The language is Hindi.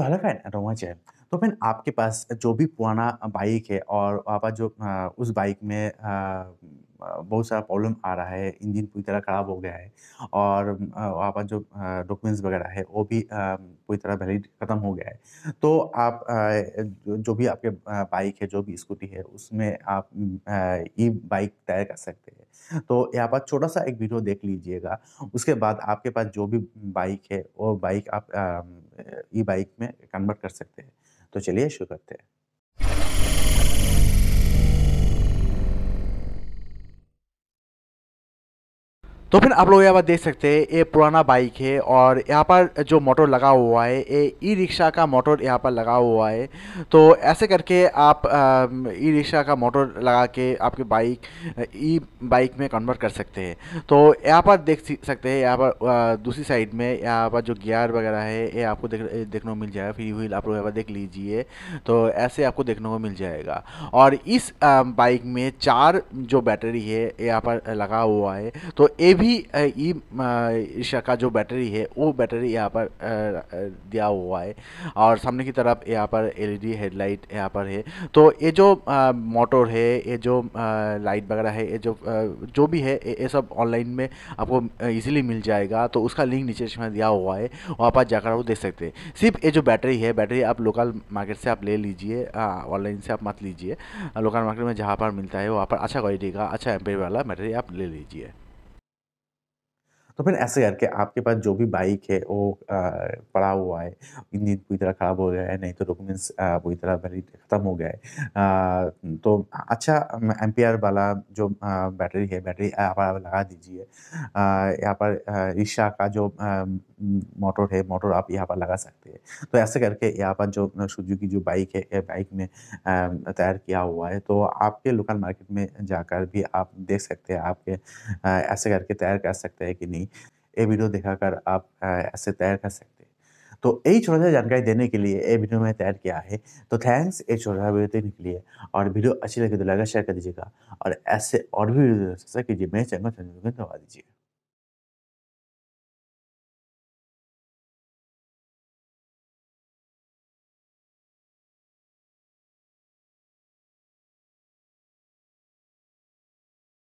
तो हेलो ना रोमांच है तो फिर आपके पास जो भी पुराना बाइक है और आप जो उस बाइक में बहुत सारा प्रॉब्लम आ रहा है इंजन पूरी तरह ख़राब हो गया है और वहाँ जो डॉक्यूमेंट्स वगैरह है वो भी पूरी तरह वैलिड ख़त्म हो गया है तो आप जो भी आपके बाइक है जो भी स्कूटी है उसमें आप ई बाइक तैयार कर सकते हैं तो यहाँ पर छोटा सा एक वीडियो देख लीजिएगा उसके बाद आपके पास जो भी बाइक है वो बाइक आप ई बाइक में कन्वर्ट कर सकते हैं तो चलिए शुरू करते हैं तो फिर आप लोग यहाँ पर देख सकते हैं ये पुराना बाइक है और यहाँ पर जो मोटर लगा हुआ है ये ई रिक्शा का मोटर यहाँ पर लगा हुआ है तो ऐसे करके आप ई रिक्शा का मोटर लगा के आपकी बाइक ई बाइक में कन्वर्ट कर सकते हैं तो यहाँ पर देख सकते हैं यहाँ पर दूसरी साइड में यहाँ पर जो गियर वगैरह है ये आपको देख देखने को मिल जाएगा फ्री व्हील आप लोग यहाँ पर देख लीजिए तो ऐसे आपको देखने को मिल जाएगा और इस बाइक में चार जो बैटरी है यहाँ पर लगा हुआ है तो ये भी ई ईशा का जो बैटरी है वो बैटरी यहाँ पर दिया हुआ है और सामने की तरफ यहाँ पर एलईडी हेडलाइट यहाँ पर है तो ये जो मोटर है ये जो लाइट वगैरह है ये जो जो भी है ये सब ऑनलाइन में आपको इजीली मिल जाएगा तो उसका लिंक नीचे इसमें दिया हुआ है वहाँ पर जाकर आप देख सकते हैं सिर्फ ये जो बैटरी है बैटरी आप लोकल मार्केट से आप ले लीजिए ऑनलाइन से आप मत लीजिए लोकल मार्केट में जहाँ पर मिलता है वहाँ पर अच्छा क्वालिटी का अच्छा एम्पेयर वाला बैटरी आप ले लीजिए तो फिर ऐसे करके आपके पास जो भी बाइक है वो पड़ा हुआ है इंजन पूरी तरह ख़राब हो गया है नहीं तो डॉक्यूमेंट्स पूरी तरह वैलिड ख़त्म हो गया है तो अच्छा एम वाला जो बैटरी है बैटरी आप लगा दीजिए यहाँ पर रिक्शा का जो मोटर है मोटर आप यहाँ पर लगा सकते हैं तो ऐसे करके यहाँ पर जो सूजू की जो बाइक है बाइक में तैयार किया हुआ है तो आपके लोकल मार्केट में जाकर भी आप देख सकते हैं आपके ऐसे करके तैयार कर सकते हैं कि नहीं नहीं ये वीडियो दिखाकर आप ऐसे तैयार कर सकते हैं तो यही छोटा सा जानकारी देने के लिए ये वीडियो मैंने तैयार किया है तो थैंक्स ये छोटा सा वीडियो देखने के लिए और वीडियो अच्छी लगे तो लगा शेयर कर दीजिएगा और ऐसे और भी वीडियो कीजिए मेरे चैनल को धन्यवाद दीजिए